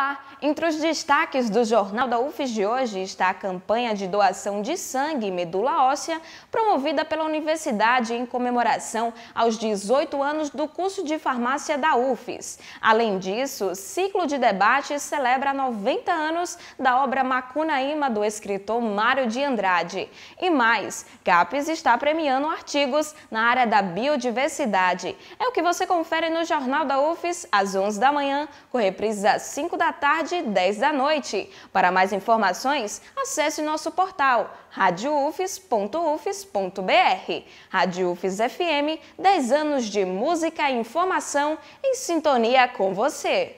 Olá! Entre os destaques do Jornal da UFES de hoje está a campanha de doação de sangue e medula óssea promovida pela Universidade em comemoração aos 18 anos do curso de farmácia da UFES. Além disso, ciclo de debates celebra 90 anos da obra Macunaíma do escritor Mário de Andrade. E mais, CAPES está premiando artigos na área da biodiversidade. É o que você confere no Jornal da UFES às 11 da manhã, com reprises às 5 da da tarde e 10 da noite. Para mais informações, acesse nosso portal radioufes.ufes.br. Rádio UFES FM, 10 anos de música e informação em sintonia com você.